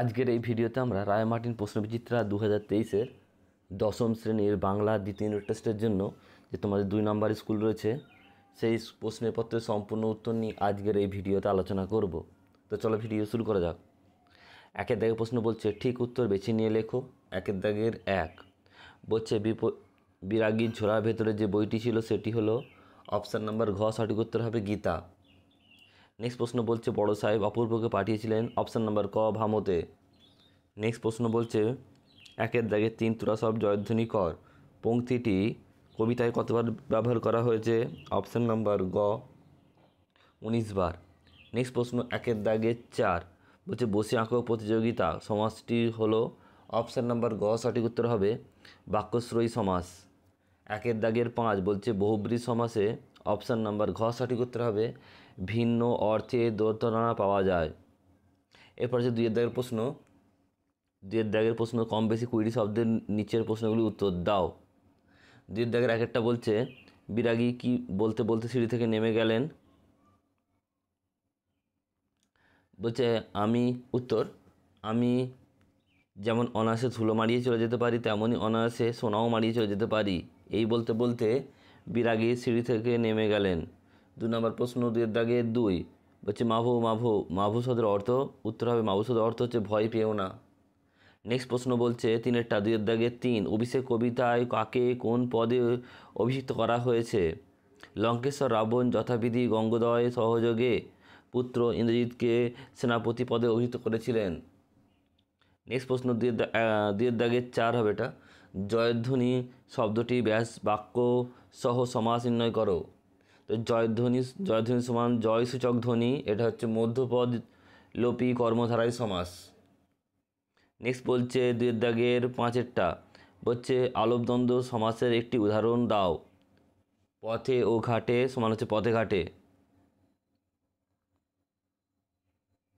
আজকের এই ভিডিওতে আমরা রায় মার্টিন প্রশ্নবিচিত্রা দু হাজার তেইশের দশম শ্রেণীর বাংলা দ্বিতীয় ইউনিট টেস্টের জন্য যে তোমাদের দুই নম্বর স্কুল রয়েছে সেই প্রশ্নপত্রের সম্পূর্ণ উত্তর নিয়ে আজকের এই ভিডিওতে আলোচনা করব তো চলো ভিডিও শুরু করা যাক একের দাগে প্রশ্ন বলছে ঠিক উত্তর বেছে নিয়ে লেখো একের দাগের এক বলছে বিপ বিরাগীর ঝোড়ার ভেতরে যে বইটি ছিল সেটি হলো অপশান নাম্বার ঘ সঠিক উত্তর হবে গীতা নেক্সট প্রশ্ন বলছে বড় সাহেব অপূর্বকে পাঠিয়েছিলেন অপশান নাম্বার ক ভামতে নেক্সট প্রশ্ন বলছে একের দাগে তিন তুরা সব জয়ধ্বনি কর পংক্তিটি কবিতায় কতবার ব্যবহার করা হয়েছে অপশান নাম্বার গ উনিশ বার নেক্সট প্রশ্ন একের দাগে চার বলছে বসে আঁকো প্রতিযোগিতা সমাজটি হলো অপশান নাম্বার গ সঠিক উত্তর হবে বাক্যশ্রয়ী সমাস একের দাগের পাঁচ বলছে বহুব্রী সমাসে অপশান নাম্বার ঘ সঠিক উত্তর হবে ভিন্ন অর্থে দোতনা পাওয়া যায় এরপর যে দুইয়ের দাগের প্রশ্ন দুইয়ের দাগের প্রশ্ন কম বেশি কুড়ি শব্দের নিচের প্রশ্নগুলি উত্তর দাও দুইয়ের দাগের এক একটা বলছে বিরাগী কি বলতে বলতে সিঁড়ি থেকে নেমে গেলেন বলছে আমি উত্তর আমি যেমন অনায়াসে ধুলো মারিয়ে চলে যেতে পারি তেমনই অনায়াসে সোনাও মারিয়ে চলে যেতে পারি এই বলতে বলতে বিরাগী সিঁড়ি থেকে নেমে গেলেন দু নম্বর প্রশ্ন দুয়ের দাগে দুই হচ্ছে মাভু মাভু মাভু শব্দের অর্থ উত্তর হবে মাভু শব্দের অর্থ হচ্ছে ভয় পেও না নেক্সট প্রশ্ন বলছে তিনেরটা দুয়ের দাগে তিন অভিষেক কবিতায় কাকে কোন পদে অভিষিক্ত করা হয়েছে লঙ্কেশ্বর রাবণ যথাবিধি গঙ্গোদয় সহযোগে পুত্র ইন্দ্রজিৎকে সেনাপতি পদে অভিষিক্ত করেছিলেন নেক্সট প্রশ্ন দুয়ের দুয়ের দাগের চার হবে এটা জয়ধ্বনি শব্দটি ব্যাস বাক্য সহ সমাস নির্ণয় করো তো জয়ধ্বনি জয়ধ্বনি সমান জয়সূচক ধ্বনি এটা হচ্ছে মধ্যপদ লোপী কর্মধারায় সমাস নেক্সট বলছে দুয়ের দাগের পাঁচেরটা হচ্ছে আলোপদ্বন্দ্ব সমাসের একটি উদাহরণ দাও পথে ও ঘাটে সমান হচ্ছে পথে ঘাটে